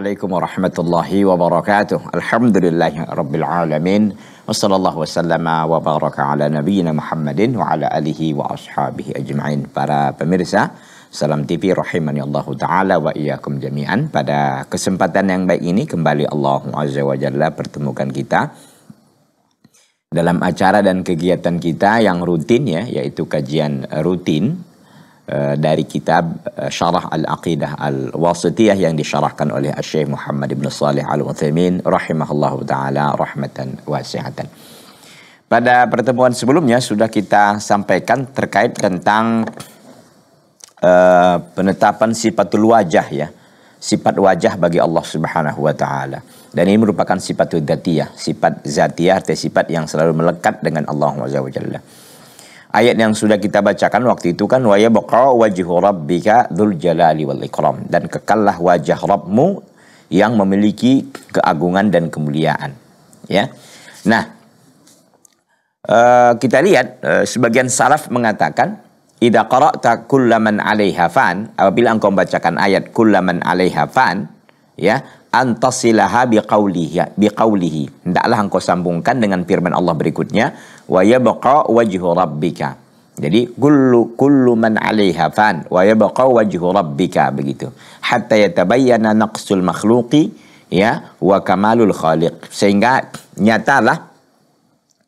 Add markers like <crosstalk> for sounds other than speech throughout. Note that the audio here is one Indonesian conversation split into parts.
Assalamualaikum warahmatullahi wabarakatuh. Alhamdulillah rabbil alamin. Wassallallahu wasallam wa baraka ala nabiyyina Muhammadin wa ala alihi wa ashabihi ajma'in. Para pemirsa Salam TV rahimani Allah taala wa iyyakum jami'an. Pada kesempatan yang baik ini kembali Allah Azza wa Jalla pertemukan kita dalam acara dan kegiatan kita yang rutin ya yaitu kajian rutin Eh, dari kitab eh, Syarah Al-Aqidah Al-Wasitiyah yang disyarahkan oleh Syekh Muhammad Ibn Salih Al-Uthaymin rahimahullah taala rahmatan wasihatan. Pada pertemuan sebelumnya sudah kita sampaikan terkait tentang uh, penetapan sifatul wajah ya. Sifat wajah bagi Allah Subhanahu wa taala. Dan ini merupakan sifat dzatiyah, sifat zatiyah artinya sifat yang selalu melekat dengan Allah Subhanahu wa taala ayat yang sudah kita bacakan waktu itu kan wa yabqa wajhu rabbika dzul jalali wal ikram dan kekallah wajah Rabbmu yang memiliki keagungan dan kemuliaan ya nah uh, kita lihat uh, sebagian salaf mengatakan idza qara'ta kullaman 'alaiha fan apabila engkau membacakan ayat kullaman 'alaiha fan ya antasilaha biqaulihi biqaulihi hendaklah engkau sambungkan dengan firman Allah berikutnya wa yabqa wajhu rabbika. Jadi kullu kullu man 'alaiha fan wa yabqa wajhu rabbika begitu. Hatta yatabayyana naqsul makhluqi ya wa kamalul khaliq. Sehingga nyatalah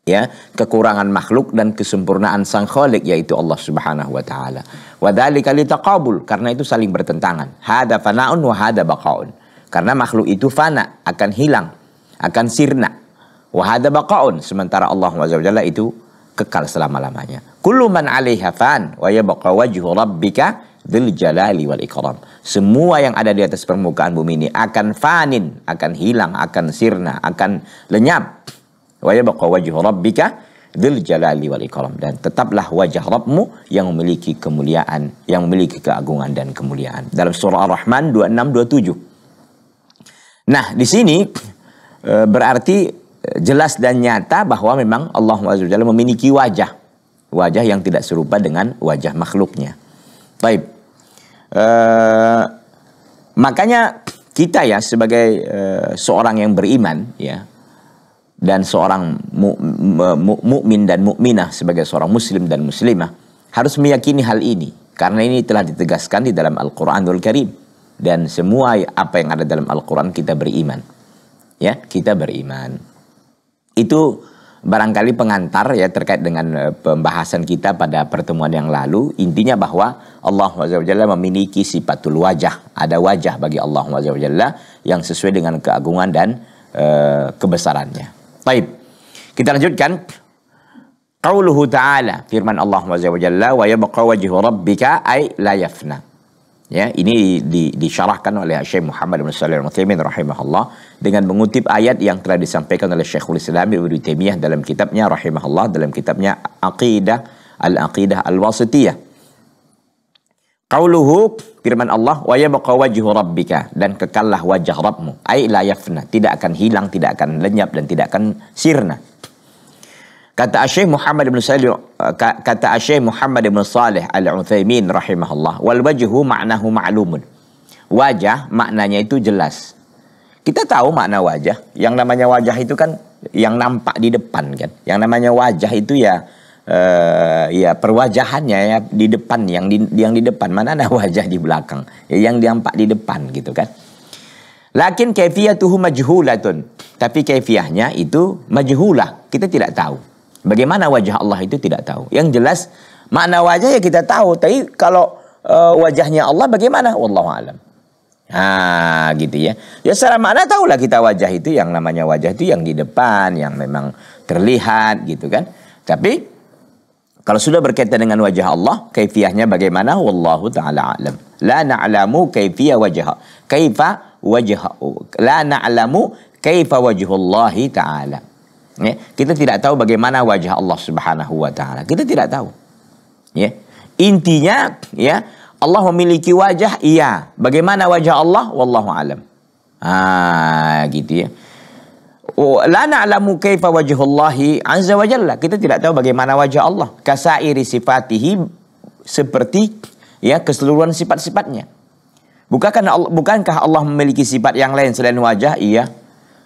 ya kekurangan makhluk dan kesempurnaan sang khalik yaitu Allah Subhanahu wa taala. Wa dzalika litaqabul karena itu saling bertentangan. Hada fanaun wa hada baqaun. Karena makhluk itu fana akan hilang, akan sirna. Wahada baqaun. Sementara Allah Jalla itu kekal selama-lamanya. Kullu man alaiha fan wa yabqa wajhu rabbika dzul jalali wal ikram. Semua yang ada di atas permukaan bumi ini akan fanin, akan hilang, akan sirna, akan lenyap. Wa yabqa wajhu rabbika Dil jalali wal ikram dan tetaplah wajah Rabbmu yang memiliki kemuliaan, yang memiliki keagungan dan kemuliaan. Dalam surah Ar-Rahman 26 27. Nah, di sini eh, berarti jelas dan nyata bahwa memang Allah SWT memiliki wajah. Wajah yang tidak serupa dengan wajah makhluknya. Baik. Uh, makanya kita ya sebagai uh, seorang yang beriman ya dan seorang mukmin dan mukminah sebagai seorang muslim dan muslimah harus meyakini hal ini karena ini telah ditegaskan di dalam Al-Qur'anul Karim dan semua apa yang ada dalam Al-Qur'an kita beriman. Ya, kita beriman. Itu barangkali pengantar ya terkait dengan eh, pembahasan kita pada pertemuan yang lalu. Intinya bahwa Allah SWT memiliki sifatul wajah. Ada wajah bagi Allah SWT yang sesuai dengan keagungan dan uh, kebesarannya. Baik. Kita lanjutkan. Qauluhu ta'ala firman Allah SWT wa yabqa wajhu rabbika ay la yafna. Ya, ini di, disyarahkan oleh Syekh Muhammad bin Salih al muthamin rahimahullah dengan mengutip ayat yang telah disampaikan oleh Syekhul Islam Ibnu Taimiyah dalam kitabnya rahimahullah dalam kitabnya Aqidah Al-Aqidah Al-Wasitiyah. Qauluhu firman Allah wa yabqa wajhu rabbika dan kekallah wajah Rabbmu. ay la yafna, tidak akan hilang, tidak akan lenyap dan tidak akan sirna. Kata Syekh Muhammad bin Salih eh, kata Syekh Muhammad bin Salih Al-Utsaimin rahimahullah wal wajhu ma'nahu ma'lumun. Wajah maknanya itu jelas. Kita tahu makna wajah. Yang namanya wajah itu kan yang nampak di depan kan. Yang namanya wajah itu ya uh, ya perwajahannya ya di depan yang di yang di depan mana ada wajah di belakang ya, yang nampak di depan gitu kan. Lakin kaifiyatuhu majhulatun. Tapi kefiyahnya itu majhulah. Kita tidak tahu. Bagaimana wajah Allah itu tidak tahu. Yang jelas makna wajah ya kita tahu. Tapi kalau e, wajahnya Allah bagaimana? Wallahu alam. Ah, gitu ya. Ya secara makna tahulah kita wajah itu yang namanya wajah itu yang di depan, yang memang terlihat gitu kan. Tapi kalau sudah berkaitan dengan wajah Allah, kaifiahnya bagaimana? Wallahu taala alam. La na'lamu kaifiyah wajah. Kaifa wajah. La na'lamu kaifa wajhullahi taala. Ya, kita tidak tahu bagaimana wajah Allah Subhanahu wa taala. Kita tidak tahu. Ya. Intinya ya, Allah memiliki wajah iya. Bagaimana wajah Allah? Wallahu alam. Ah, gitu ya. Oh, la na'lamu kaifa wajhullahi azza wa jalla. Kita tidak tahu bagaimana wajah Allah. Kasairi sifatihi seperti ya keseluruhan sifat-sifatnya. Bukankah Allah, bukankah Allah memiliki sifat yang lain selain wajah? Iya.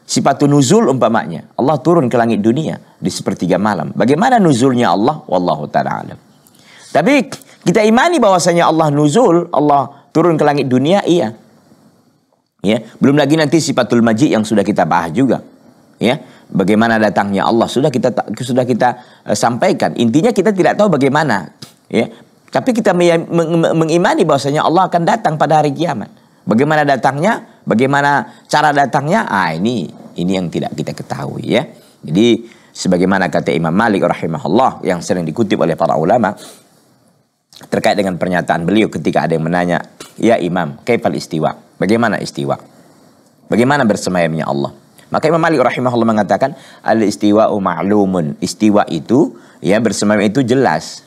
Sifatun nuzul umpamanya. Allah turun ke langit dunia di sepertiga malam. Bagaimana nuzulnya Allah? Wallahu ta'ala alam. Tapi kita imani bahwasanya Allah nuzul, Allah turun ke langit dunia, iya. Ya, belum lagi nanti sifatul majid yang sudah kita bahas juga. Ya, bagaimana datangnya Allah sudah kita sudah kita uh, sampaikan. Intinya kita tidak tahu bagaimana, ya. Tapi kita mengimani bahwasanya Allah akan datang pada hari kiamat. Bagaimana datangnya? Bagaimana cara datangnya? Ah ini ini yang tidak kita ketahui ya. Jadi sebagaimana kata Imam Malik rahimahullah yang sering dikutip oleh para ulama terkait dengan pernyataan beliau ketika ada yang menanya, "Ya Imam, kaifal istiwa?" Bagaimana istiwa? Bagaimana bersemayamnya Allah? Maka Imam Malik rahimahullah mengatakan al istiwa ma'lumun. Istiwa itu ya bersemayam itu jelas.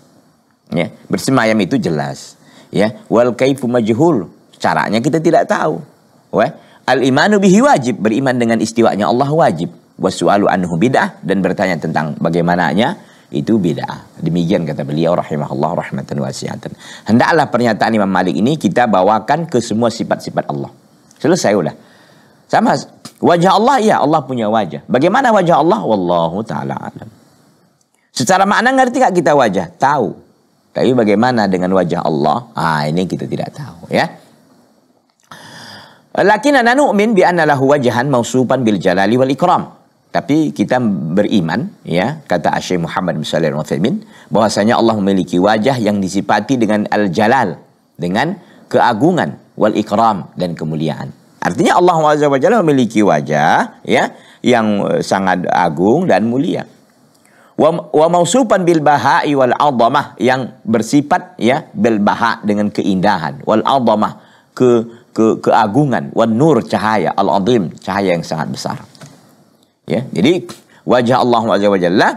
Ya, bersemayam itu jelas. Ya, wal kaifu majhul. Caranya kita tidak tahu. Wah, al imanu bihi wajib, beriman dengan istiwanya Allah wajib. Wasu'alu anhu bid'ah dan bertanya tentang bagaimananya itu bid'ah. Demikian kata beliau rahimahullah rahmatan wasiatan. Hendaklah pernyataan Imam Malik ini kita bawakan ke semua sifat-sifat Allah. Selesai udah. Sama wajah Allah ya Allah punya wajah. Bagaimana wajah Allah? Wallahu taala alam. Secara makna ngerti gak kita wajah? Tahu. Tapi bagaimana dengan wajah Allah? Ah ini kita tidak tahu ya. Lakina nu'min bi anna lahu wajhan mausuban bil jalali wal ikram. Tapi kita beriman ya kata Asy Muhammad bin Shalih Al-Utsaimin bahwasanya Allah memiliki wajah yang disipati dengan al-jalal dengan keagungan wal ikram dan kemuliaan. Artinya Allah Azza wa memiliki wajah ya yang eh, sangat agung dan mulia. Wa, wa mausupan bil bahai wal azamah yang bersifat ya bil baha dengan keindahan wal azamah ke ke keagungan wan nur cahaya al azim cahaya yang sangat besar ya jadi wajah Allah azza wajalla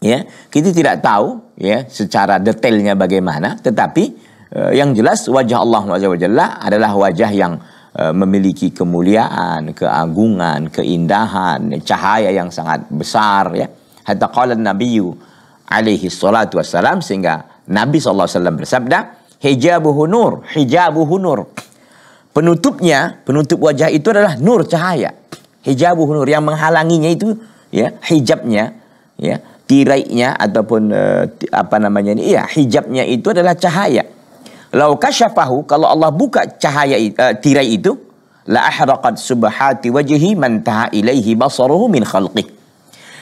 ya kita tidak tahu ya secara detailnya bagaimana tetapi eh, yang jelas wajah Allah azza wajalla adalah wajah yang eh, memiliki kemuliaan keagungan keindahan cahaya yang sangat besar ya hatta qala nabiyyu alaihi salatu wassalam sehingga Nabi SAW bersabda hijabuhu nur hijabuhu nur penutupnya, penutup wajah itu adalah nur cahaya. Hijabuh nur yang menghalanginya itu ya, hijabnya ya, tirainya ataupun uh, apa namanya ini, ya, hijabnya itu adalah cahaya. Lau kasyafahu kalau Allah buka cahaya uh, tirai itu la ahraqat subhati wajhi man taha ilaihi basaruhu min khalqih.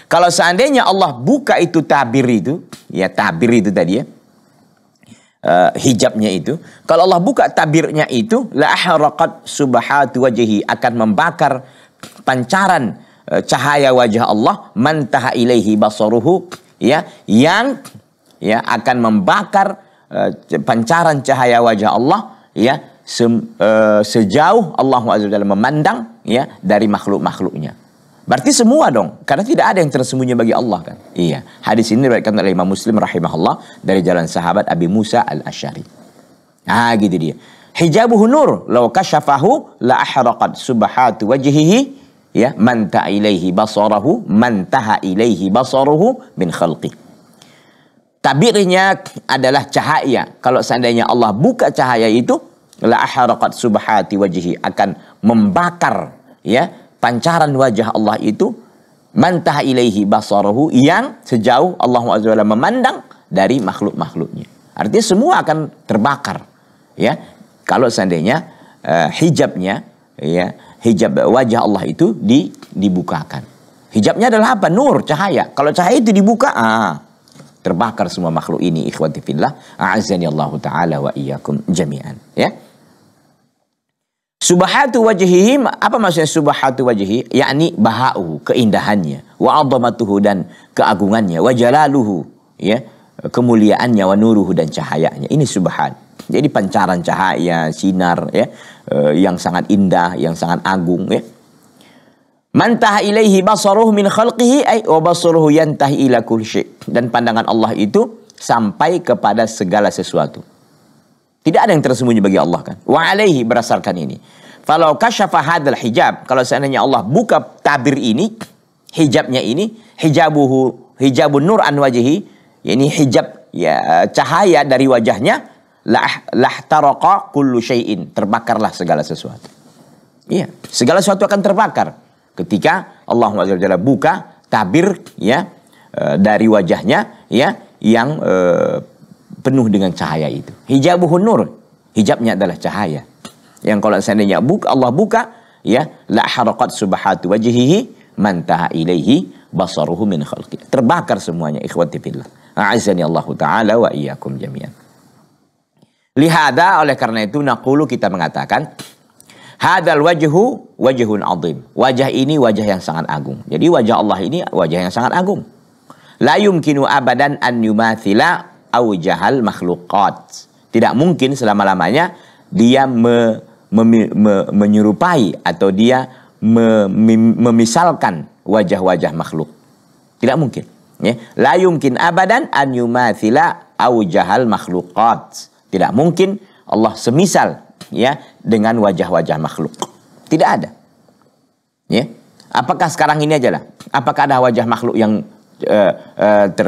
Kalau seandainya Allah buka itu tabir itu, ya tabir itu tadi ya, uh, hijabnya itu. Kalau Allah buka tabirnya itu, la harakat subhatu wajhi akan membakar pancaran uh, cahaya wajah Allah mantaha ilahi basaruhu ya yang ya akan membakar uh, pancaran cahaya wajah Allah ya se, uh, sejauh Allah Azza memandang ya dari makhluk-makhluknya. Berarti semua dong, karena tidak ada yang tersembunyi bagi Allah kan. Iya, hadis ini diriwayatkan oleh Imam Muslim rahimahullah dari jalan sahabat Abi Musa al Ashari Ah, gitu dia. Hijabuhu nur, law kashafahu la ahraqat subahatu wajhihi ya man ilaihi basarahu man taha ilaihi basaruhu min khalqi. Tabirnya adalah cahaya. Kalau seandainya Allah buka cahaya itu, la ahraqat subahati wajhi akan membakar ya pancaran wajah Allah itu mantah ilaihi basarahu yang sejauh Allah Azza memandang dari makhluk-makhluknya. Artinya semua akan terbakar ya. Kalau seandainya uh, hijabnya ya, hijab wajah Allah itu di, dibukakan. Hijabnya adalah apa? Nur, cahaya. Kalau cahaya itu dibuka, ah, terbakar semua makhluk ini ikhwati fillah a'azzani Allah taala wa iyyakum jami'an ya Subahatu wajhihi apa maksudnya subahatu wajhi? Yakni bahau keindahannya, wa azamatuhu dan keagungannya, wa jalaluhu ya, kemuliaannya, wa nuruhu dan cahayanya. Ini subhan. Jadi pancaran cahaya, sinar ya, eh, yang sangat indah, yang sangat agung ya. Mantah ilaihi basaruh min khalqihi ay wa basaruhu yantah ila kulli Dan pandangan Allah itu sampai kepada segala sesuatu. Tidak ada yang tersembunyi bagi Allah kan. Wa alaihi berdasarkan ini. Kalau kasyafa hadal hijab. Kalau seandainya Allah buka tabir ini, hijabnya ini, hijabuhu, hijabun nur an wajihi. Ini hijab ya, cahaya dari wajahnya. Lah, lah taraka kullu syai'in. Terbakarlah segala sesuatu. Iya, segala sesuatu akan terbakar ketika Allah Jalla buka tabir ya eh, dari wajahnya ya yang eh, penuh dengan cahaya itu. Hijabuhun nur. Hijabnya adalah cahaya. Yang kalau seandainya buka, Allah buka, ya, la harakat subhatu wajhihi mantah ilaihi basaruhu min khalqi. Terbakar semuanya ikhwati fillah. A'azani Allah taala wa iyyakum jami'an. Lihada oleh karena itu nakulu kita mengatakan Hadal wajhu wajhun azim. Wajah ini wajah yang sangat agung. Jadi wajah Allah ini wajah yang sangat agung. La yumkinu abadan an yumathila aujahal makhlukat. Tidak mungkin selama-lamanya dia me, me, me, menyerupai atau dia me, me, memisalkan wajah-wajah makhluk. Tidak mungkin. Ya. La yumkin abadan an yumathila aujahal makhlukat. Tidak mungkin Allah semisal ya dengan wajah-wajah makhluk. Tidak ada. Ya. Apakah sekarang ini aja lah? Apakah ada wajah makhluk yang Eh, eh, ter,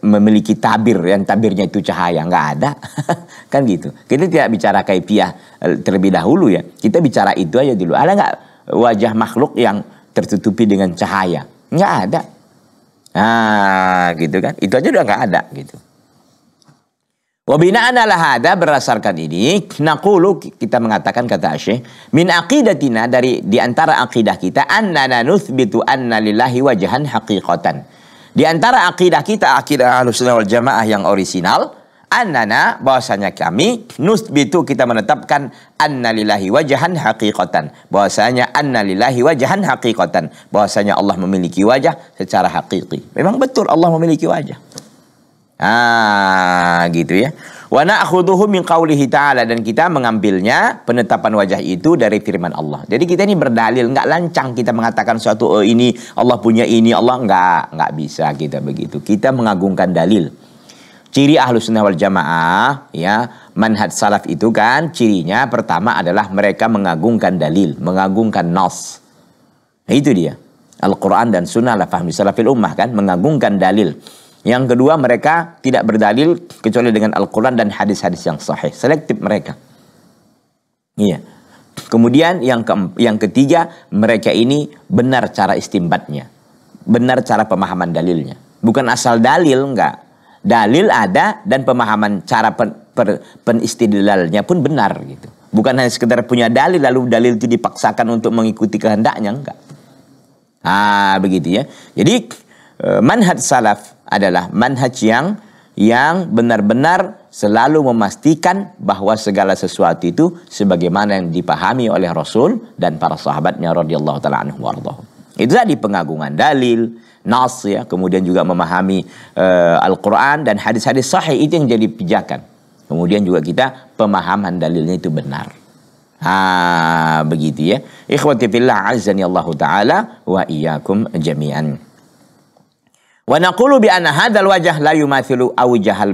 memiliki tabir yang tabirnya itu cahaya nggak ada <laughs> kan gitu kita tidak bicara kaifiah eh, terlebih dahulu ya kita bicara itu aja dulu ada nggak wajah makhluk yang tertutupi dengan cahaya nggak ada ah gitu kan itu aja udah nggak ada gitu Wabina adalah ada berdasarkan ini nakuluk kita mengatakan kata Asy'ah min aqidatina dari di antara akidah kita annana bitu an lillahi wajhan hakikatan di antara akidah kita, akidah sunnah wal Jamaah yang orisinal, annana bahwasanya kami nusbitu kita menetapkan annalillahi wajahan hakikatan bahwasanya annalillahi wajahan hakikatan bahwasanya Allah memiliki wajah secara hakiki memang betul Allah memiliki wajah ah gitu ya Wana akhuduhu min qawlihi ta'ala dan kita mengambilnya penetapan wajah itu dari firman Allah. Jadi kita ini berdalil, nggak lancang kita mengatakan suatu oh, ini Allah punya ini, Allah nggak nggak bisa kita begitu. Kita mengagungkan dalil. Ciri ahlu sunnah wal jamaah ya manhaj salaf itu kan cirinya pertama adalah mereka mengagungkan dalil, mengagungkan nas. Nah, itu dia. Al-Quran dan sunnah lah fahmi salafil ummah kan mengagungkan dalil. Yang kedua mereka tidak berdalil kecuali dengan Al-Quran dan hadis-hadis yang sahih. Selektif mereka. Iya. Kemudian yang ke, yang ketiga mereka ini benar cara istimbatnya. Benar cara pemahaman dalilnya. Bukan asal dalil enggak. Dalil ada dan pemahaman cara pen, per, penistidlalnya pun benar gitu. Bukan hanya sekedar punya dalil lalu dalil itu dipaksakan untuk mengikuti kehendaknya enggak. Ah begitu ya. Jadi Eh, manhaj salaf adalah manhaj yang yang benar-benar selalu memastikan bahwa segala sesuatu itu sebagaimana yang dipahami oleh Rasul dan para sahabatnya radhiyallahu taala anhu Itu tadi pengagungan dalil, nas ya, kemudian juga memahami uh, Al-Qur'an dan hadis-hadis sahih itu yang jadi pijakan. Kemudian juga kita pemahaman dalilnya itu benar. Ah, begitu ya. Ikhwati fillah azani Allah taala wa iyyakum jami'an. Wa naqulu bi anna hadzal wajah la yumathilu awjahal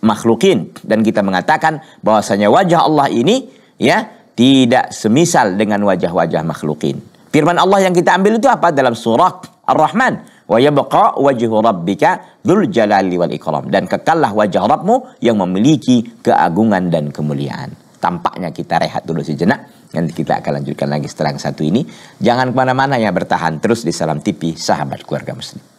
makhlukin dan kita mengatakan bahwasanya wajah Allah ini ya tidak semisal dengan wajah-wajah makhlukin. Firman Allah yang kita ambil itu apa dalam surah Ar-Rahman wa yabqa wajhu rabbika dzul jalali wal ikram dan kekallah wajah Rabbmu yang memiliki keagungan dan kemuliaan. Tampaknya kita rehat dulu sejenak nanti kita akan lanjutkan lagi setelah yang satu ini. Jangan kemana-mana ya bertahan terus di Salam TV Sahabat Keluarga Muslim.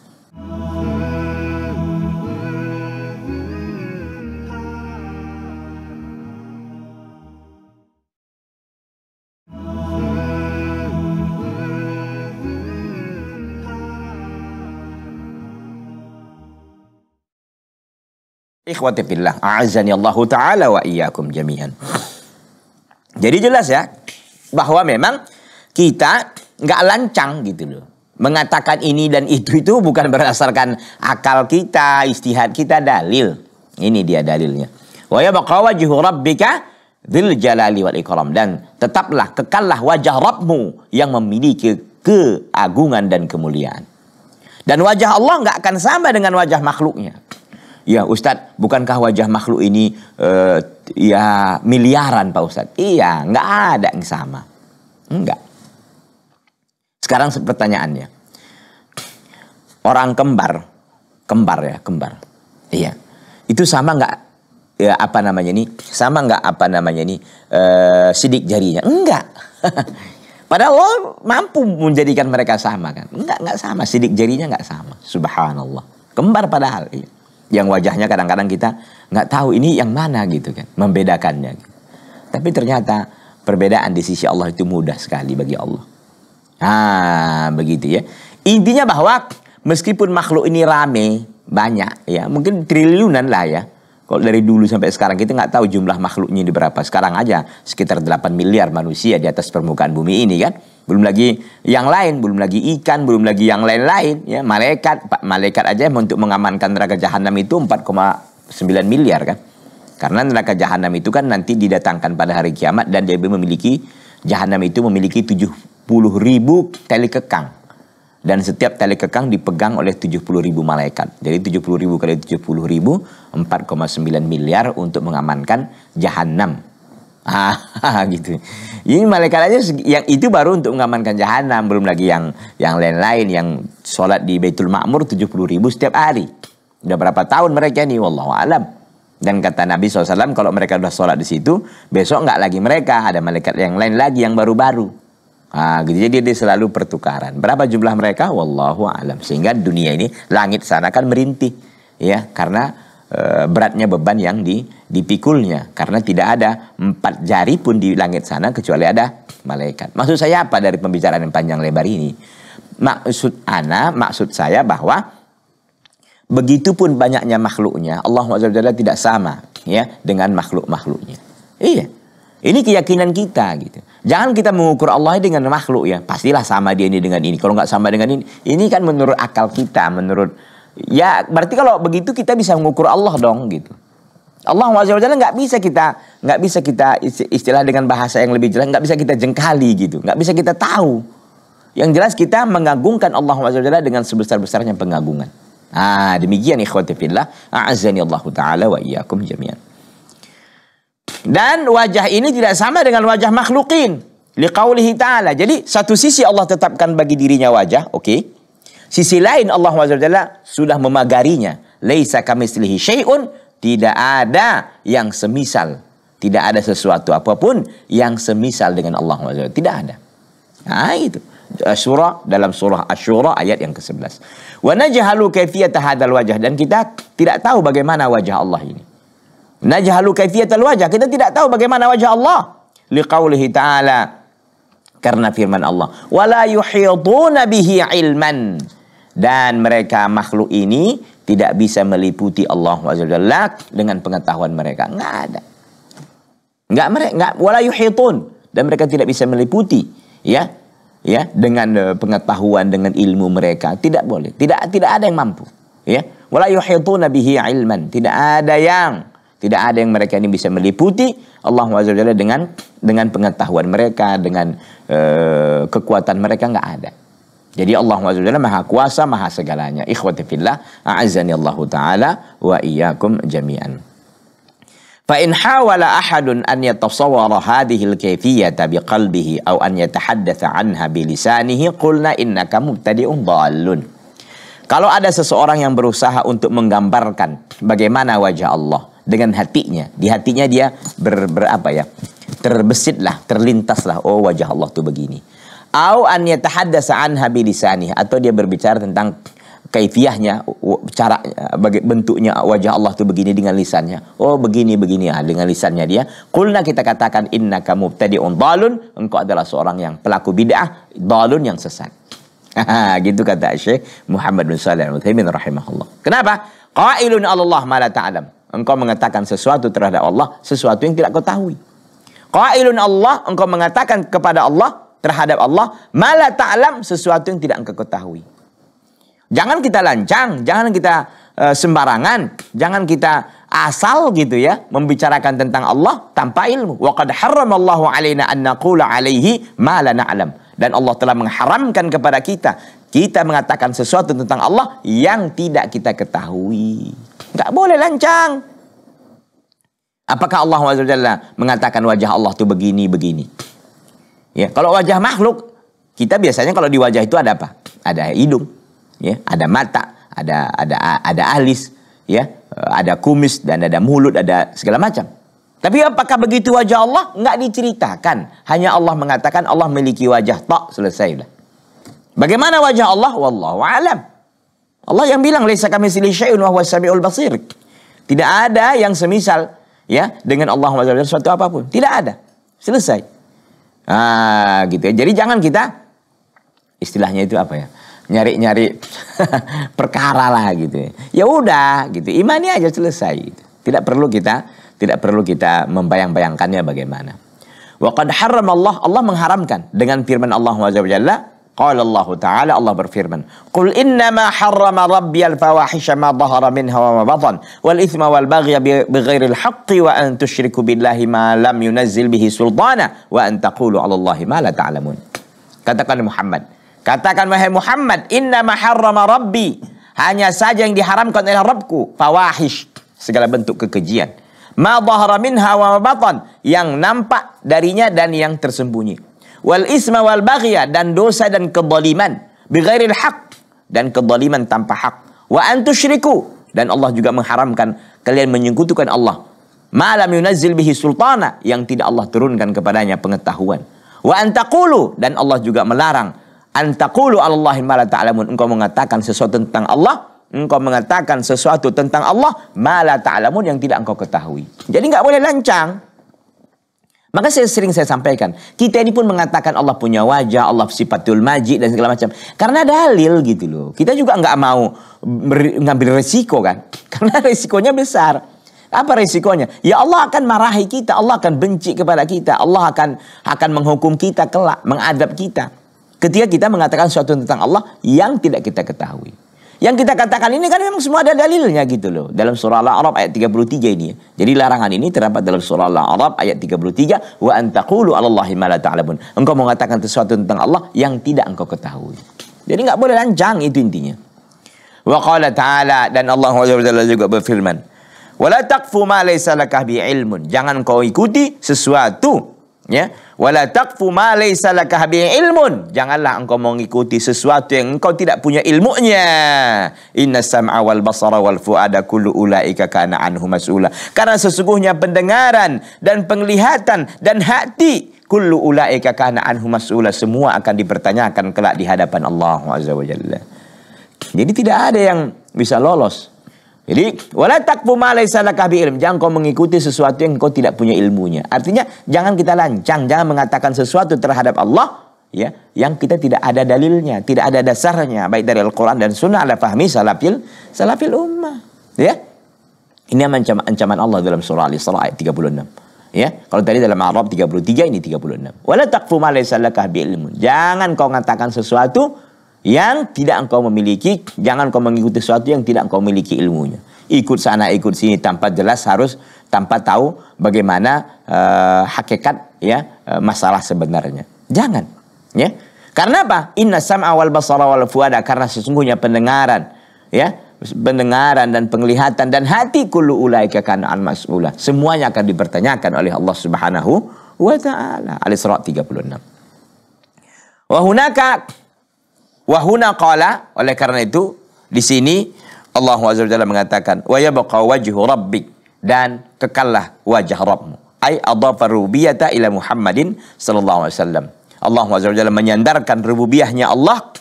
Ikhwati fillah, a'azani Allahu taala wa iyyakum jami'an. Jadi jelas ya bahwa memang kita nggak lancang gitu loh mengatakan ini dan itu itu bukan <laughs> berdasarkan akal kita, istihad kita dalil. Ini dia dalilnya. Wa yabqa wajhu rabbika dzil jalali wal ikram dan tetaplah kekallah wajah Rabbmu yang memiliki keagungan dan kemuliaan. Dan wajah Allah nggak akan sama dengan wajah makhluknya. Ya Ustadz, bukankah wajah makhluk ini uh, ya miliaran Pak Ustadz? Iya, nggak ada yang sama. Enggak. Sekarang pertanyaannya. Orang kembar, kembar ya, kembar. Iya. Itu sama nggak ya, apa namanya ini? Sama nggak apa namanya ini? Eh, sidik jarinya? Enggak. <laughs> Padahal oh, mampu menjadikan mereka sama kan? Enggak, enggak sama. Sidik jarinya enggak sama. Subhanallah. Kembar padahal. Iya. Yang wajahnya kadang-kadang kita nggak tahu ini yang mana gitu kan. Membedakannya. Tapi ternyata perbedaan di sisi Allah itu mudah sekali bagi Allah. Ah, begitu ya. Intinya bahwa meskipun makhluk ini rame, banyak ya, mungkin triliunan lah ya. Kalau dari dulu sampai sekarang kita nggak tahu jumlah makhluknya di berapa. Sekarang aja sekitar 8 miliar manusia di atas permukaan bumi ini kan. Belum lagi yang lain, belum lagi ikan, belum lagi yang lain-lain ya. Malaikat, Pak malaikat aja untuk mengamankan neraka jahanam itu 4,9 miliar kan. Karena neraka jahanam itu kan nanti didatangkan pada hari kiamat dan dia memiliki jahanam itu memiliki tujuh ribu tali kekang. Dan setiap tali kekang dipegang oleh 70 ribu malaikat. Jadi 70 ribu kali 70 ribu, 4,9 miliar untuk mengamankan jahanam. <laughs> Ah, gitu. Ini malaikat aja yang itu baru untuk mengamankan jahanam, belum lagi yang yang lain-lain yang sholat di Baitul Ma'mur 70 ribu setiap hari. Udah berapa tahun mereka nih, wallahu alam. Dan kata Nabi SAW, kalau mereka sudah sholat di situ, besok nggak lagi mereka, ada malaikat yang lain lagi yang baru-baru. Nah, Jadi dia selalu pertukaran. Berapa jumlah mereka? Wallahu alam. Sehingga dunia ini langit sana kan merintih, ya, karena e, beratnya beban yang di dipikulnya. Karena tidak ada empat jari pun di langit sana kecuali ada malaikat. Maksud saya apa dari pembicaraan yang panjang lebar ini? Maksud ana, maksud saya bahwa begitupun banyaknya makhluknya, Allah Subhanahu tidak sama ya dengan makhluk-makhluknya. Iya. Ini keyakinan kita gitu. Jangan kita mengukur Allah dengan makhluk ya. Pastilah sama dia ini dengan ini. Kalau nggak sama dengan ini, ini kan menurut akal kita, menurut ya berarti kalau begitu kita bisa mengukur Allah dong gitu. Allah wajah nggak bisa kita nggak bisa kita istilah dengan bahasa yang lebih jelas nggak bisa kita jengkali gitu nggak bisa kita tahu yang jelas kita mengagungkan Allah wajah dengan sebesar besarnya pengagungan ah demikian ikhwatifillah a'azani Allah taala wa iyyakum jami'an dan wajah ini tidak sama dengan wajah makhlukin. Liqaulihi ta'ala. Jadi satu sisi Allah tetapkan bagi dirinya wajah. Oke. Okay. Sisi lain Allah SWT sudah memagarinya. Laisa kamislihi syai'un. Tidak ada yang semisal. Tidak ada sesuatu apapun yang semisal dengan Allah SWT. Tidak ada. Nah itu. Surah dalam surah Ashura ayat yang ke-11. Wa najahalu kaifiyata hadal wajah dan kita tidak tahu bagaimana wajah Allah ini. Najhalu kaifiyatal wajah. Kita tidak tahu bagaimana wajah Allah. Liqaulihi ta'ala. Karena firman Allah. Wala yuhiduna bihi ilman. Dan mereka makhluk ini tidak bisa meliputi Allah SWT dengan pengetahuan mereka. Nggak ada. Nggak mereka, nggak wala yuhitun. Dan mereka tidak bisa meliputi. Ya, ya dengan eh, pengetahuan dengan ilmu mereka tidak boleh tidak tidak ada yang mampu ya wala yuhituna bihi ilman tidak ada yang tidak ada yang mereka ini bisa meliputi Allah Azza dengan dengan pengetahuan mereka, dengan e, kekuatan mereka nggak ada. Jadi Allah Azza Maha Kuasa, Maha segalanya. Ikhwati fillah, a'azani Allah taala wa iyyakum jami'an. Fa حاول أحد ahadun an هذه الكيفية بقلبه أو biqalbihi يتحدث an بلسانه anha إنك مبتدئ ضال Kalau ada seseorang yang berusaha untuk menggambarkan bagaimana wajah Allah, dengan hatinya. Di hatinya dia ber, ber apa ya? Terbesitlah, terlintaslah oh wajah Allah tuh begini. Au an yatahaddasa anha bilisanih atau dia berbicara tentang kaifiahnya cara bentuknya wajah Allah tuh begini dengan lisannya. Oh begini begini ah dengan lisannya dia. Kulna kita katakan inna kamu mubtadi'un dalun engkau adalah seorang yang pelaku bid'ah, dalun yang sesat. <laughs> gitu kata Syekh Muhammad bin Shalih Al-Utsaimin rahimahullah. Kenapa? Qailun Allah ma la ta'lam engkau mengatakan sesuatu terhadap Allah, sesuatu yang tidak kau tahu. Qailun Allah, engkau mengatakan kepada Allah, terhadap Allah, mala ta'lam, sesuatu yang tidak engkau ketahui. Jangan kita lancang, jangan kita uh, sembarangan, jangan kita asal gitu ya membicarakan tentang Allah tanpa ilmu. qad harramallahu alaina an naqula alaihi ma la na'lam. Dan Allah telah mengharamkan kepada kita kita mengatakan sesuatu tentang Allah yang tidak kita ketahui. Tak boleh lancang. Apakah Allah SWT mengatakan wajah Allah itu begini, begini? Ya, kalau wajah makhluk, kita biasanya kalau di wajah itu ada apa? Ada hidung, ya, ada mata, ada ada ada alis, ya, ada kumis dan ada mulut, ada segala macam. Tapi apakah begitu wajah Allah? Enggak diceritakan. Hanya Allah mengatakan Allah memiliki wajah. Tak, selesailah. Bagaimana wajah Allah? Wallahu alam. Allah yang bilang laisa kami syai'un wa huwa samiul basir. Tidak ada yang semisal ya dengan Allah Subhanahu suatu apapun. Tidak ada. Selesai. Ah, gitu ya. Jadi jangan kita istilahnya itu apa ya? Nyari-nyari <laughs> perkara lah gitu. Ya. ya udah gitu. Imani aja selesai gitu. Tidak perlu kita tidak perlu kita membayang-bayangkannya bagaimana. Wa qad Allah Allah mengharamkan dengan firman Allah Subhanahu Qala Allah Ta'ala Allah berfirman, "Qul innama harrama rabbi al-fawahisha ma dhahara minha wa ma batan wal ithma wal baghya bi haqqi wa an tusyriku billahi ma lam yunazzil bihi sultana wa an taqulu 'ala Allahi ma la ta'lamun." Katakan Muhammad, katakan wahai Muhammad, innama harrama rabbi hanya saja yang diharamkan oleh Rabbku fawahish segala bentuk kekejian ma dhahara minha wa ma batan yang nampak darinya dan yang tersembunyi wal isma wal baghya dan dosa dan keboliman bighairil haq dan keboliman tanpa hak wa antusyriku dan Allah juga mengharamkan kalian menyekutukan Allah malam yunazzil bihi sultana yang tidak Allah turunkan kepadanya pengetahuan wa antakulu dan Allah juga melarang antakulu alallahi ma la ta'lamun engkau mengatakan sesuatu tentang Allah engkau mengatakan sesuatu tentang Allah mala ta'lamun yang tidak engkau ketahui. Jadi nggak boleh lancang. Maka saya sering saya sampaikan, kita ini pun mengatakan Allah punya wajah, Allah sifatul majid dan segala macam. Karena dalil gitu loh. Kita juga nggak mau ngambil resiko kan. <laughs> Karena resikonya besar. Apa resikonya? Ya Allah akan marahi kita, Allah akan benci kepada kita, Allah akan akan menghukum kita kelak, mengadab kita. Ketika kita mengatakan sesuatu tentang Allah yang tidak kita ketahui. Yang kita katakan ini kan memang semua ada dalilnya gitu loh. Dalam surah Al-A'raf ayat 33 ini. Jadi larangan ini terdapat dalam surah Al-A'raf ayat 33. Wa antakulu alallahi ma la ta'lamun. Engkau mengatakan sesuatu tentang Allah yang tidak engkau ketahui. Jadi nggak boleh lancang itu intinya. Wa qala ta'ala dan Allah juga berfirman. Wala taqfu ma laysa ilmun. Jangan kau ikuti sesuatu ya wala taqfu ma laysa laka ilmun janganlah engkau mengikuti sesuatu yang engkau tidak punya ilmunya inna sam'a wal basara wal fuada kullu ulaika kana anhu mas'ula karena sesungguhnya pendengaran dan penglihatan dan hati kullu ulaika kana anhu mas'ula semua akan dipertanyakan kelak di hadapan Allah azza wa jadi tidak ada yang bisa lolos Jadi wala takfu ma laisa laka ilm. Jangan kau mengikuti sesuatu yang kau tidak punya ilmunya. Artinya jangan kita lancang, jangan mengatakan sesuatu terhadap Allah ya yang kita tidak ada dalilnya, tidak ada dasarnya baik dari Al-Qur'an dan Sunnah ala fahmi salafil salafil ummah, ya. Ini ancaman ancaman Allah dalam surah Al-Isra ayat 36. Ya, kalau tadi dalam Arab 33 ini 36. Wala takfu ma laisa laka Jangan kau mengatakan sesuatu yang tidak engkau memiliki, jangan kau mengikuti sesuatu yang tidak engkau miliki ilmunya. Ikut sana, ikut sini tanpa jelas harus tanpa tahu bagaimana uh, hakikat ya uh, masalah sebenarnya. Jangan, ya. Karena apa? Inna sam awal basara wal fuada karena sesungguhnya pendengaran, ya, pendengaran dan penglihatan dan hati kullu ulaika kan an mas'ula. Semuanya akan dipertanyakan oleh Allah Subhanahu wa taala. Al-Isra 36. Wa hunaka Wahuna qala oleh karena itu di sini Allah Azza wa Jalla mengatakan wa yabqa wajhu rabbik dan kekallah wajah Rabbmu. Ai adafa rubiyata ila Muhammadin sallallahu alaihi wasallam. Allah Azza wa Jalla menyandarkan rububiyahnya Allah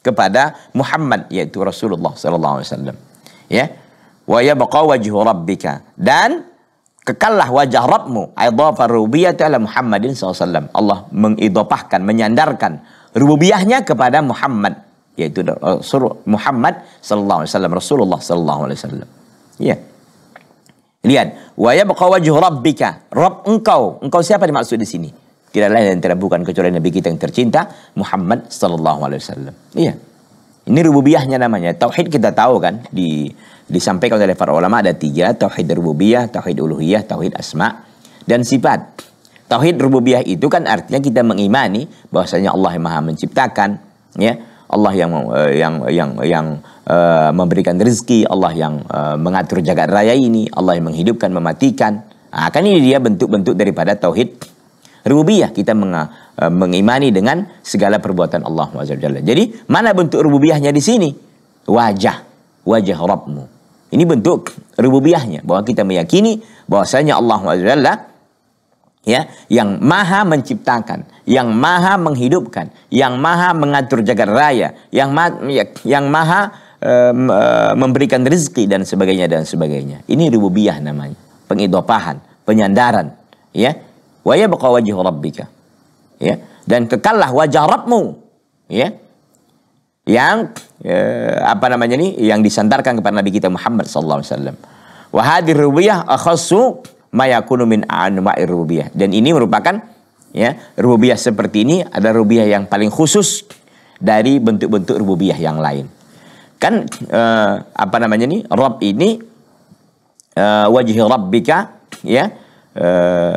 kepada Muhammad yaitu Rasulullah sallallahu alaihi wasallam. Ya. Wa yabqa wajhu rabbika dan kekallah wajah Rabbmu. Ai adafa rubiyata ila Muhammadin sallallahu alaihi wasallam. Allah mengidopahkan, menyandarkan rububiyahnya kepada Muhammad yaitu Rasul eh, Muhammad sallallahu alaihi wasallam Rasulullah sallallahu alaihi wasallam. Iya. Lihat, wa yabqa wajhu rabbika. Rabb engkau. Engkau siapa dimaksud di sini? Tidak lain dan tidak bukan kecuali Nabi kita yang tercinta Muhammad sallallahu alaihi wasallam. Iya. Ini rububiyahnya namanya. Tauhid kita tahu kan di disampaikan oleh para ulama ada tiga tauhid rububiyah, tauhid uluhiyah, tauhid asma dan sifat. Tauhid rububiyah itu kan artinya kita mengimani bahwasanya Allah yang Maha menciptakan, ya. Allah yang eh, yang yang yang uh, memberikan rezeki, Allah yang uh, mengatur jagat raya ini, Allah yang menghidupkan, mematikan. Nah, kan ini dia bentuk-bentuk daripada tauhid rububiyah kita meng, uh, mengimani dengan segala perbuatan Allah Jalla. Jadi, mana bentuk rububiyahnya di sini? Wajah, wajah Rabbmu. Ini bentuk rububiyahnya bahwa kita meyakini bahwasanya Allah Jalla ya yang maha menciptakan yang maha menghidupkan yang maha mengatur jagat raya yang ma ya, yang maha e, e, memberikan rezeki dan sebagainya dan sebagainya ini rububiyah namanya pengidopahan penyandaran ya wa wajah rabbika ya dan kekallah wajah Rabbmu ya yang e, apa namanya ini, yang disandarkan kepada Nabi kita Muhammad sallallahu alaihi wasallam wa hadhihi rububiyah akhassu mayakunu min anwa'ir rububiyah. Dan ini merupakan ya rububiyah seperti ini ada rububiyah yang paling khusus dari bentuk-bentuk rububiyah yang lain. Kan eh, apa namanya nih? Rabb ini eh, wajhi bika ya eh,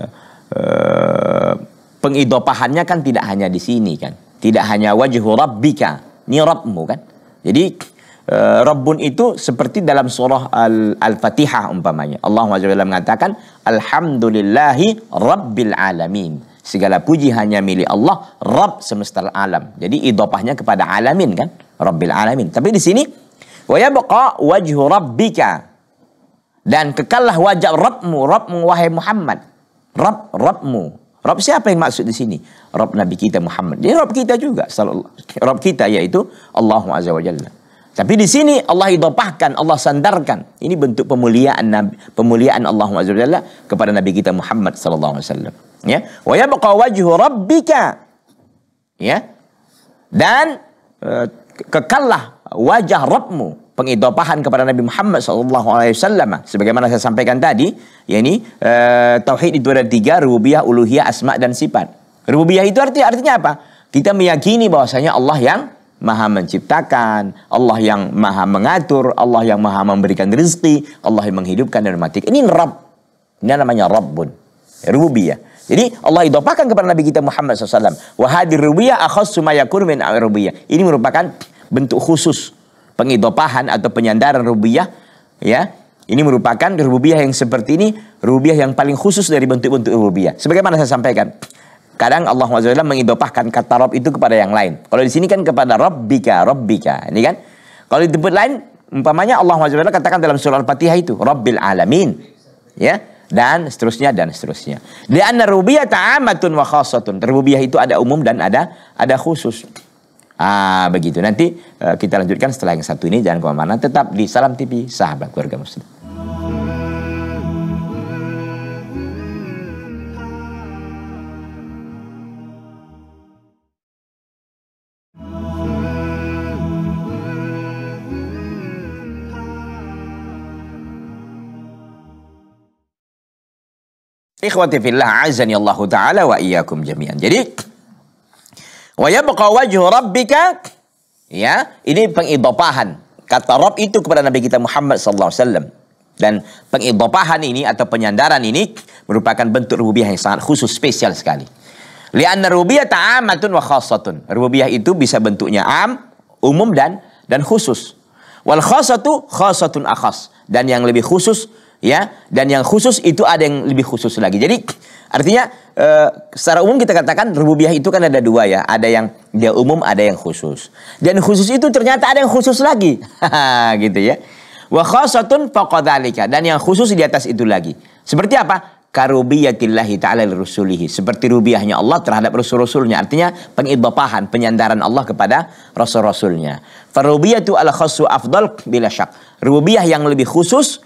eh, pengidopahannya kan tidak hanya di sini kan. Tidak hanya wajhu bika ini Rabbmu kan. Jadi Uh, Rabbun itu seperti dalam surah Al- Al-Fatihah umpamanya. Allah SWT mengatakan, Alhamdulillahi Rabbil Alamin. Segala puji hanya milik Allah, Rabb semesta alam. Jadi idopahnya kepada alamin kan, Rabbil Alamin. Tapi di sini, وَيَبْقَى wajhu rabbika. Dan kekallah wajah Rabbmu, Rabbmu wahai Muhammad. Rabb, Rabbmu. Rabb siapa yang maksud di sini? Rabb Nabi kita Muhammad. Dia Rabb kita juga. Rabb kita yaitu Allah Azza wa tapi di sini Allah idopahkan, Allah sandarkan. Ini bentuk pemuliaan Nabi, pemuliaan Allah SWT kepada Nabi kita Muhammad SAW. alaihi wasallam. Ya, wajah yabqa rabbika. Ya. Dan eh, kekallah wajah Rabbmu pengidopahan kepada Nabi Muhammad SAW. sebagaimana saya sampaikan tadi yakni eh, tauhid itu ada tiga rububiyah uluhiyah asma dan sifat rububiyah itu artinya artinya apa kita meyakini bahwasanya Allah yang maha menciptakan, Allah yang maha mengatur, Allah yang maha memberikan rezeki, Allah yang menghidupkan dan mematikan. Ini Rabb. Ini namanya Rabbun. Rububiyah. Jadi Allah idopakan kepada Nabi kita Muhammad SAW. Wahadir rubiyah akhas sumayakur min rubiyah. Ini merupakan bentuk khusus pengidopahan atau penyandaran rubiyah. Ya, ini merupakan rubiyah yang seperti ini, rubiyah yang paling khusus dari bentuk-bentuk rubiyah Sebagaimana saya sampaikan, Kadang Allah SWT mengidopahkan kata Rob itu kepada yang lain. Kalau di sini kan kepada rob bika. Ini kan. Kalau di tempat lain, umpamanya Allah SWT katakan dalam surah Al-Fatihah itu. Rabbil Alamin. Ya. Dan seterusnya, dan seterusnya. Lianna rubiyah ta'amatun wa khasatun. Rubiyah itu ada umum dan ada ada khusus. Ah, begitu. Nanti eh, kita lanjutkan setelah yang satu ini. Jangan kemana-mana. Tetap di Salam TV, sahabat keluarga muslim. Ikhwati fillah azani Allah taala wa iyyakum jami'an. Jadi wa yabqa wajhu rabbika ya, ini pengidopahan kata Rabb itu kepada Nabi kita Muhammad sallallahu alaihi wasallam. Dan pengidopahan ini atau penyandaran ini merupakan bentuk rububiyah yang sangat khusus spesial sekali. Lianna rububiyah ta'amatun wa khassatun. Rububiyah itu bisa bentuknya am, umum dan dan khusus. Wal khassatu khassatun akhas. Dan yang lebih khusus ya dan yang khusus itu ada yang lebih khusus lagi jadi artinya e, secara umum kita katakan rububiyah itu kan ada dua ya ada yang dia umum ada yang khusus dan khusus itu ternyata ada yang khusus lagi <laughs> gitu ya wa khosatun faqadzalika dan yang khusus di atas itu lagi seperti apa karubiyatillahi ta'ala rusulihi seperti rubiahnya Allah terhadap rasul-rasulnya artinya pengibapahan penyandaran Allah kepada rasul-rasulnya farubiyatu al khosu afdal bila syak rububiyah yang lebih khusus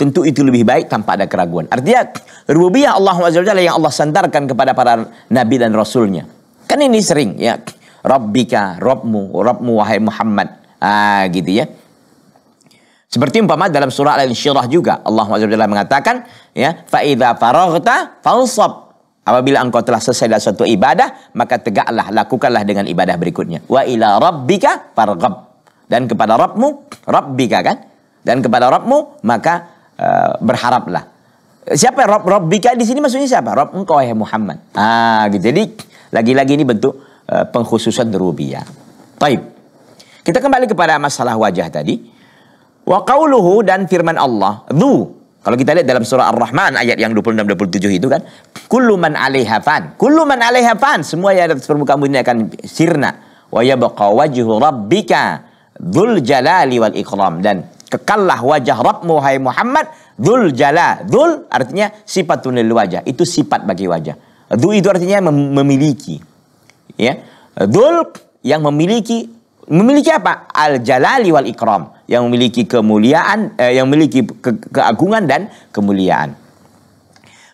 tentu itu lebih baik tanpa ada keraguan. Artinya rububiyah Allah SWT yang Allah sandarkan kepada para nabi dan rasulnya. Kan ini sering ya. Rabbika, Rabbmu, Rabbmu wahai Muhammad. Ah, gitu ya. Seperti umpama dalam surah Al-Insyirah juga Allah SWT mengatakan ya faida faraghta fansab. Apabila engkau telah selesai dalam suatu ibadah, maka tegaklah, lakukanlah dengan ibadah berikutnya. Wa ila rabbika farghab. Dan kepada Rabbmu, Rabbika kan? Dan kepada Rabbmu, maka Eh, berharaplah. Siapa Rob Rob Bika di sini maksudnya siapa? Rob engkau ya Muhammad. Ah, gitu. Jadi lagi-lagi ini bentuk uh, pengkhususan rububiyah. Taib. Kita kembali kepada masalah wajah tadi. Wa qauluhu dan firman Allah, Du. Kalau kita lihat dalam surah Ar-Rahman ayat yang 26 27 itu kan, "Kullu man 'alaiha fan." Kullu man 'alaiha fan. Semua yang ada di permukaan bumi akan sirna. Wa yabqa wajhu rabbika dzul jalali wal ikram dan kekallah wajah Rabbmu hai Muhammad dzul jala dzul artinya sifat tunil wajah itu sifat bagi wajah Du itu artinya mem memiliki ya dzul yang memiliki memiliki apa al jalali wal ikram yang memiliki kemuliaan eh, yang memiliki ke keagungan dan kemuliaan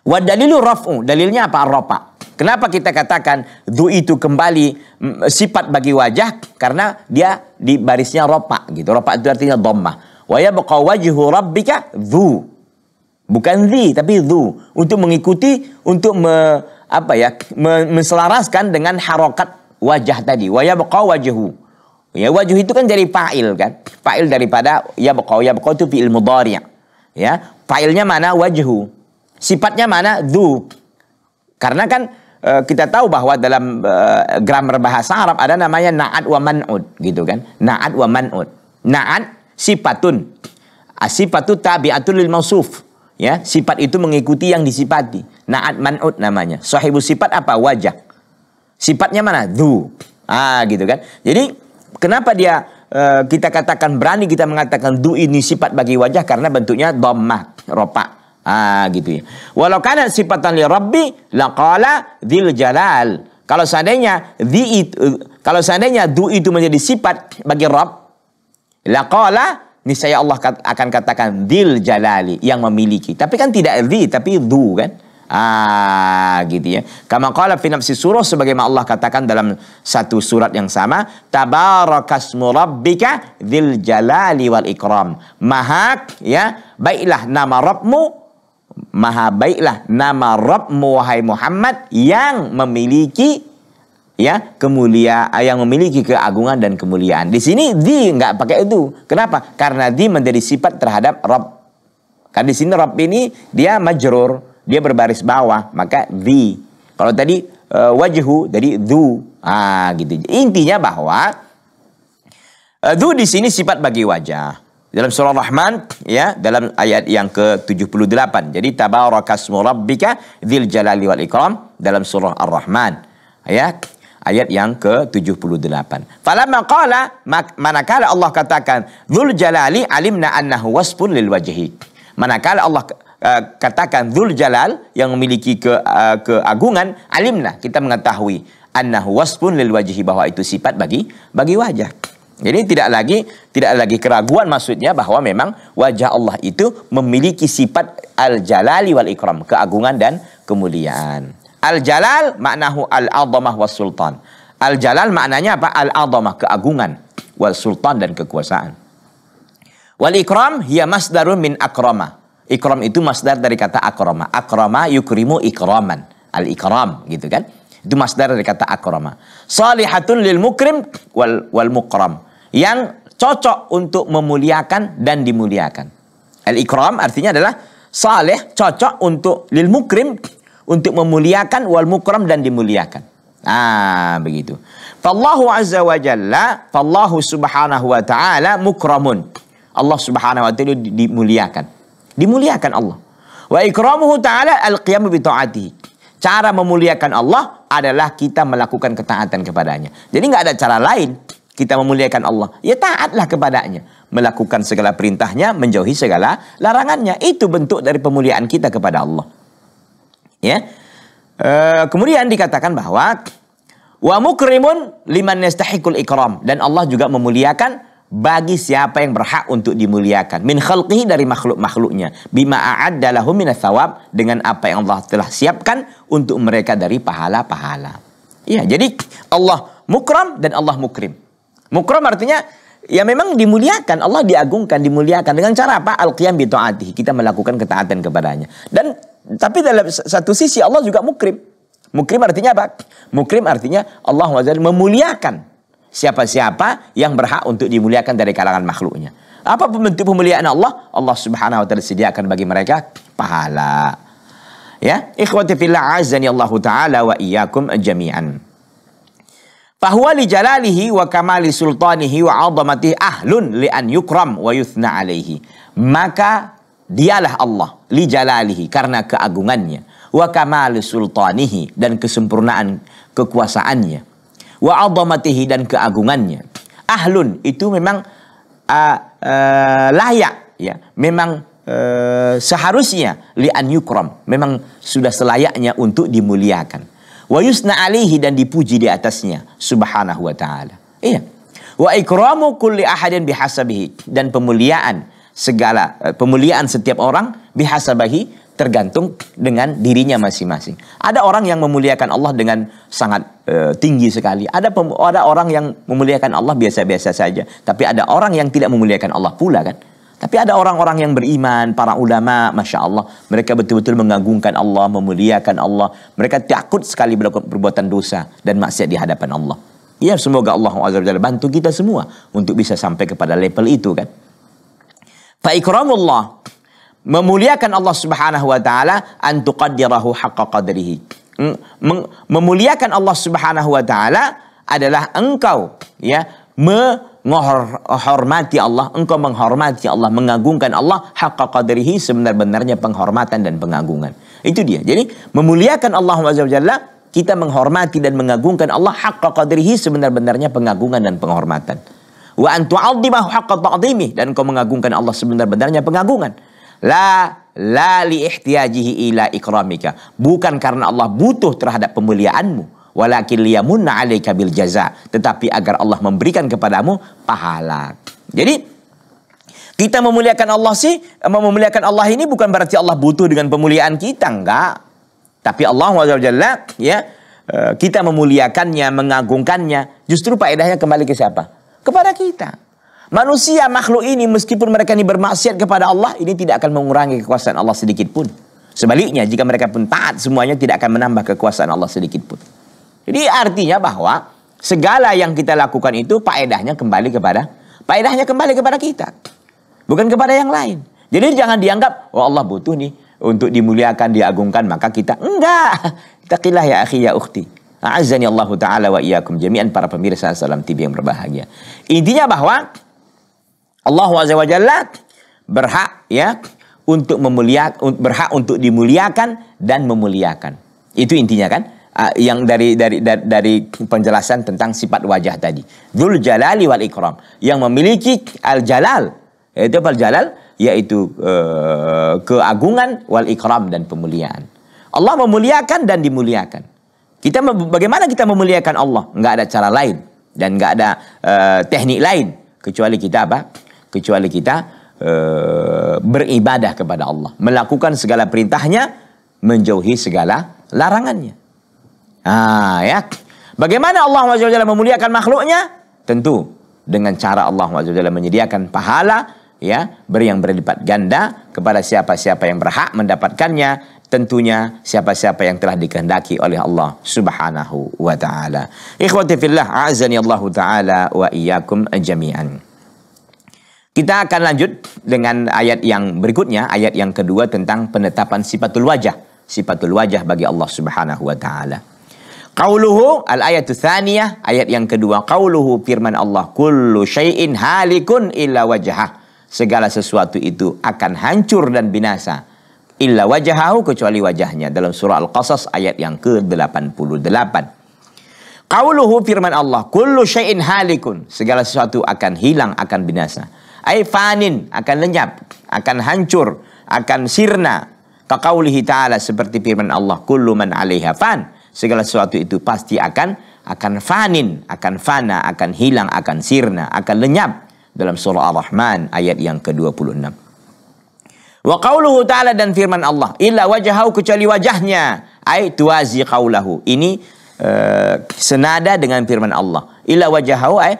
wa dalilu raf'u dalilnya apa rafa kenapa kita katakan du itu kembali mm, sifat bagi wajah karena dia di barisnya Ropa gitu Ropa itu artinya dhammah Waya wajihu wajhu rabbika dhu. Bukan dhi tapi dhu. Untuk mengikuti, untuk me, apa ya, me, menselaraskan dengan harokat wajah tadi. Waya baka wajhu. Ya wajhu itu kan dari fa'il kan. Fa'il daripada ya ya baka itu fi'il mudhari'. Ya, fa'ilnya mana wajhu. Sifatnya mana dhu. Karena kan e, kita tahu bahwa dalam e, grammar bahasa Arab ada namanya naat wa man'ud gitu kan. Naat wa man'ud. Naat sifatun. Asifatu ah, tabi'atul lil mausuf. Ya, sifat itu mengikuti yang disifati. Na'at man'ut namanya. Sahibu sifat apa? Wajah. Sifatnya mana? Du, Ah, gitu kan. Jadi kenapa dia uh, kita katakan berani kita mengatakan du ini sifat bagi wajah karena bentuknya dhammah, ropa. Ah gitu ya. Walau kana sifatan li rabbi laqala dzil jalal. Kalau seandainya di itu, eh, kalau seandainya du itu menjadi sifat bagi Rabb, Laqala niscaya Allah akan katakan dil jalali yang memiliki. Tapi kan tidak di tapi du kan. Ah gitu ya. Kama qala fi nafsi surah sebagaimana Allah katakan dalam satu surat yang sama, tabarakasmu rabbika dzil jalali wal ikram. Maha ya, baiklah nama Rabbmu maha baiklah nama Rabbmu wahai Muhammad yang memiliki ya kemulia ah, yang memiliki keagungan dan kemuliaan. Di sini di nggak pakai itu. Kenapa? Karena di menjadi sifat terhadap Rob. Karena di sini Rob ini dia majrur, dia berbaris bawah, maka di. Kalau tadi uh, wajhu jadi du. Ah gitu. Intinya bahwa uh, du di sini sifat bagi wajah. Dalam surah Rahman ya, dalam ayat yang ke-78. Jadi tabarakasmu rabbika dzil jalali wal ikram dalam surah Ar-Rahman. Ya, ayat yang ke-78. Falamma qala manakala Allah katakan dzul jalali alimna annahu wasfun lil wajhi. Manakala Allah eh, katakan dzul jalal yang memiliki ke, eh, keagungan alimna kita mengetahui annahu wasfun lil wajhi bahwa itu sifat bagi bagi wajah. Jadi tidak lagi tidak lagi keraguan maksudnya bahwa memang wajah Allah itu memiliki sifat al-jalali wal ikram, keagungan dan kemuliaan. Al-jalal maknahu al-azamah was sultan. Al-jalal maknanya apa? al aldamah keagungan. Wal sultan dan kekuasaan. Wal ikram hiya masdarun min akrama. Ikram itu masdar dari kata akrama. Akrama yukrimu ikraman. Al-ikram gitu kan. Itu masdar dari kata akrama. Salihatun lil mukrim wal, wal mukram. Yang cocok untuk memuliakan dan dimuliakan. Al-ikram artinya adalah saleh cocok untuk lil mukrim untuk memuliakan wal mukram dan dimuliakan. Ah, begitu. Fallahu azza wa jalla, fallahu subhanahu wa ta'ala mukramun. Allah subhanahu wa ta'ala dimuliakan. Dimuliakan Allah. Wa ikramuhu ta'ala al-qiyamu bi ta'atihi. Cara memuliakan Allah adalah kita melakukan ketaatan kepadanya. Jadi nggak ada cara lain kita memuliakan Allah. Ya taatlah kepadanya. Melakukan segala perintahnya, menjauhi segala larangannya. Itu bentuk dari pemuliaan kita kepada Allah ya. E, kemudian dikatakan bahwa wa mukrimun liman yastahiqul ikram dan Allah juga memuliakan bagi siapa yang berhak untuk dimuliakan min khalqihi dari makhluk-makhluknya bima a'addalahu minas thawab dengan apa yang Allah telah siapkan untuk mereka dari pahala-pahala. Iya, jadi Allah mukram dan Allah mukrim. Mukram artinya Ya memang dimuliakan, Allah diagungkan, dimuliakan dengan cara apa? Al-qiyam bi to'ati. Kita melakukan ketaatan kepadanya. Dan tapi dalam satu sisi Allah juga mukrim. Mukrim artinya apa? Mukrim artinya Allah Azza memuliakan siapa-siapa yang berhak untuk dimuliakan dari kalangan makhluknya. Apa bentuk pemuliaan Allah? Allah Subhanahu wa taala sediakan bagi mereka pahala. Ya, ikhwati fillah ya Allah taala wa iyyakum jami'an fahuwa li jalalihi wa kamali sultanihi wa azamatihi ahlun li an yukram wa yuthna alaihi. Maka dialah Allah li jalalihi karena keagungannya wa kamali sultanihi dan kesempurnaan kekuasaannya wa 'azamatihi dan keagungannya. Ahlun itu memang uh, uh, layak ya, memang Uh, seharusnya li an yukram memang sudah selayaknya untuk dimuliakan wa yusna alaihi dan dipuji di atasnya subhanahu wa taala. Iya. Wa ikramu kulli ahadin bihasabihi dan pemuliaan segala eh, pemuliaan setiap orang bihasabihi tergantung dengan dirinya masing-masing. Ada orang yang memuliakan Allah dengan sangat e, tinggi sekali. Ada ada orang yang memuliakan Allah biasa-biasa saja. Tapi ada orang yang tidak memuliakan Allah pula kan. Tapi ada orang-orang yang beriman, para ulama, masya Allah, mereka betul-betul mengagungkan Allah, memuliakan Allah. Mereka takut sekali melakukan perbuatan dosa dan maksiat di hadapan Allah. Ya semoga Allah Azza bantu kita semua untuk bisa sampai kepada level itu kan. Fa'ikramullah memuliakan Allah Subhanahu wa taala antuqaddirahu haqqa hmm, Memuliakan Allah Subhanahu wa taala adalah engkau ya me menghormati Allah, engkau menghormati Allah, mengagungkan Allah, hak qadrihi sebenar-benarnya penghormatan dan pengagungan. Itu dia. Jadi memuliakan Allah SWT, kita menghormati dan mengagungkan Allah hak qadrihi sebenar-benarnya pengagungan dan penghormatan. Wa antu'adhimahu haqqa dan engkau mengagungkan Allah sebenar-benarnya pengagungan. La la li ihtiyajihi ila ikramika. Bukan karena Allah butuh terhadap pemuliaanmu walakin liyamunna 'alaika bil jaza, tetapi agar Allah memberikan kepadamu pahala. Jadi kita memuliakan Allah sih, eh, memuliakan Allah ini bukan berarti Allah butuh dengan pemuliaan kita, enggak. Tapi Allah Jalla ya, eh, kita memuliakannya, mengagungkannya, justru faedahnya kembali ke siapa? Kepada kita. Manusia makhluk ini meskipun mereka ini bermaksiat kepada Allah, ini tidak akan mengurangi kekuasaan Allah sedikit pun. Sebaliknya, jika mereka pun taat semuanya tidak akan menambah kekuasaan Allah sedikit pun. Jadi artinya bahwa segala yang kita lakukan itu faedahnya kembali kepada faedahnya kembali kepada kita. Bukan kepada yang lain. Jadi jangan dianggap oh Allah butuh nih untuk dimuliakan, diagungkan maka kita enggak. <laughs> Taqillah ya akhi ya ukhti. Azani Allah taala wa iyyakum jami'an para pemirsa salam TV yang berbahagia. Intinya bahwa Allah Azza wa Jalla berhak ya untuk memuliakan berhak untuk dimuliakan dan memuliakan. Itu intinya kan? uh, yang dari, dari dari dari penjelasan tentang sifat wajah tadi. Dzul Jalali wal Ikram yang memiliki al Jalal yaitu al Jalal yaitu uh, keagungan wal Ikram dan pemuliaan. Allah memuliakan dan dimuliakan. Kita bagaimana kita memuliakan Allah? Enggak ada cara lain dan enggak ada uh, teknik lain kecuali kita apa? Kecuali kita Uh, beribadah kepada Allah, melakukan segala perintahnya, menjauhi segala larangannya. Ah ya. Bagaimana Allah SWT memuliakan makhluknya? Tentu dengan cara Allah SWT menyediakan pahala ya beri yang berlipat ganda kepada siapa-siapa yang berhak mendapatkannya tentunya siapa-siapa yang telah dikehendaki oleh Allah Subhanahu wa taala. Ikhwati fillah a'azani Allah taala wa iyyakum jami'an. Kita akan lanjut dengan ayat yang berikutnya, ayat yang kedua tentang penetapan sifatul wajah. Sifatul wajah bagi Allah Subhanahu wa taala. Qauluhu al ayat thaniyah, ayat yang kedua qauluhu firman Allah kullu syai'in halikun illa wajah segala sesuatu itu akan hancur dan binasa illa wajahahu kecuali wajahnya dalam surah Al-Qasas ayat yang ke-88 qauluhu firman Allah kullu syai'in halikun segala sesuatu akan hilang akan binasa ay fanin akan lenyap akan hancur akan sirna kaqaulihi ta'ala seperti firman Allah kullu man 'alaiha fan segala sesuatu itu pasti akan akan fanin, akan fana, akan hilang, akan sirna, akan lenyap dalam surah Ar-Rahman ayat yang ke-26. Wa qauluhu ta'ala dan firman Allah, illa wajahau kecuali wajahnya, ai tuazi qaulahu. Ini uh, senada dengan firman Allah. Illa wajahau. ai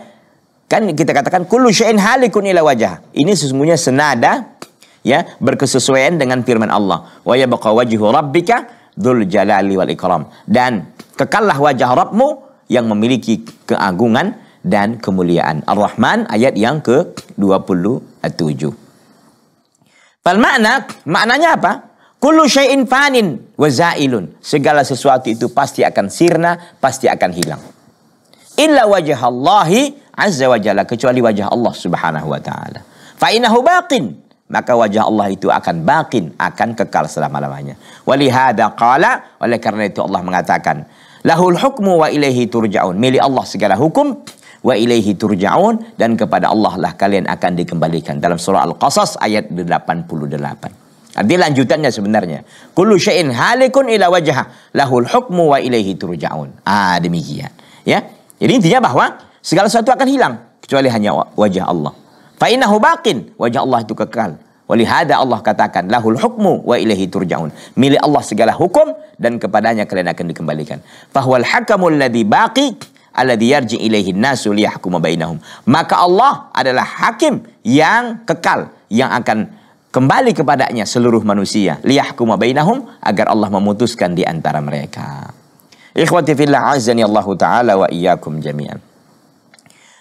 kan kita katakan kullu syai'in halikun ila wajah. Ini sesungguhnya senada ya berkesesuaian dengan firman Allah. Wa yabqa wajhu rabbika Dzul Jalali wal Ikram dan kekallah wajah Rabbmu yang memiliki keagungan dan kemuliaan. Ar-Rahman ayat yang ke-27. Fal makna, maknanya apa? Kullu syai'in fanin wa zailun. Segala sesuatu itu pasti akan sirna, pasti akan hilang. Illa wajah Allahi azza wa jalla. Kecuali wajah Allah subhanahu wa ta'ala. Fa'inahu baqin maka wajah Allah itu akan bakin, akan kekal selama-lamanya. Walihada qala, oleh karena itu Allah mengatakan, lahul hukmu wa ilaihi turja'un. Milik Allah segala hukum, wa ilaihi turja'un. Dan kepada Allah lah kalian akan dikembalikan. Dalam surah Al-Qasas ayat 88. Artinya lanjutannya sebenarnya. Kullu syai'in halikun ila wajah lahul hukmu wa ilaihi turja'un. Ah demikian. Ya. Jadi intinya bahwa segala sesuatu akan hilang kecuali hanya wajah Allah. Fa'inahu bakin. Wajah Allah itu kekal. Walihada Allah katakan lahul hukmu wa ilahi turjaun. Milik Allah segala hukum dan kepadanya kalian akan dikembalikan. Fahwal hakamul ladhi baqi alladhi yarji ilaihi nasu liyahkuma bainahum. Maka Allah adalah hakim yang kekal yang akan kembali kepadanya seluruh manusia liyahkuma bainahum agar Allah memutuskan di antara mereka. Ikhwati fillah azani Allah taala wa iyyakum jami'an.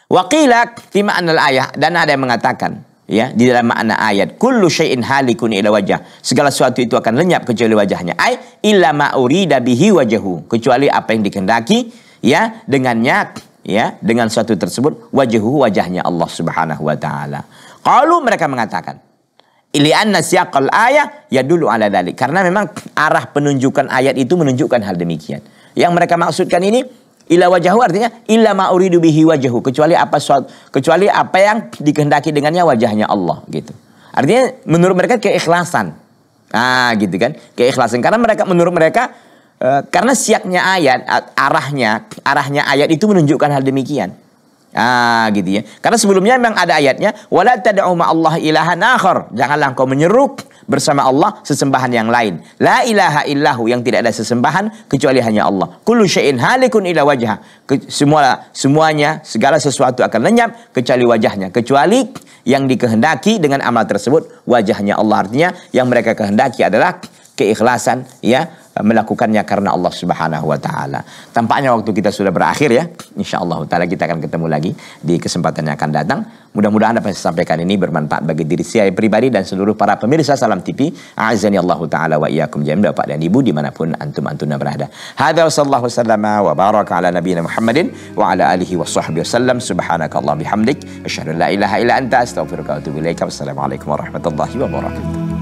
Wakila fi al ayah dan ada yang mengatakan ya di dalam makna ayat kullu syai'in halikun ila wajah segala sesuatu itu akan lenyap kecuali wajahnya ai illa ma urida bihi wajahu kecuali apa yang dikehendaki ya dengannya ya dengan suatu tersebut wajhu wajahnya Allah Subhanahu wa taala kalau mereka mengatakan ili anna siyaqal ayah ya dulu ala dalik karena memang arah penunjukan ayat itu menunjukkan hal demikian yang mereka maksudkan ini Ila wajahu artinya illa ma uridu bihi wajahu kecuali apa soal kecuali apa yang dikehendaki dengannya wajahnya Allah gitu. Artinya menurut mereka keikhlasan. Ah gitu kan. Keikhlasan karena mereka menurut mereka e, karena siaknya ayat arahnya arahnya ayat itu menunjukkan hal demikian. Ah gitu ya. Karena sebelumnya memang ada ayatnya wala tad'u ma Allah ilahan akhar. Janganlah kau menyeru bersama Allah sesembahan yang lain. La ilaha illahu yang tidak ada sesembahan kecuali hanya Allah. Kullu syai'in halikun ila wajah. Semua semuanya segala sesuatu akan lenyap kecuali wajahnya. Kecuali yang dikehendaki dengan amal tersebut wajahnya Allah artinya yang mereka kehendaki adalah keikhlasan ya melakukannya karena Allah Subhanahu wa taala. Tampaknya waktu kita sudah berakhir ya. Insyaallah taala kita akan ketemu lagi di kesempatan yang akan datang. Mudah-mudahan apa yang saya sampaikan ini bermanfaat bagi diri saya pribadi dan seluruh para pemirsa Salam TV. Azani Allah taala wa iyyakum jami'an Bapak dan Ibu dimanapun antum antuna berada. Hadza sallallahu sallama wa baraka ala nabiyina Muhammadin wa ala alihi wa sahbihi wasallam. Subhanakallah bihamdik asyhadu an la ilaha illa anta astaghfiruka wa atubu ilaika. Wassalamualaikum warahmatullahi wabarakatuh.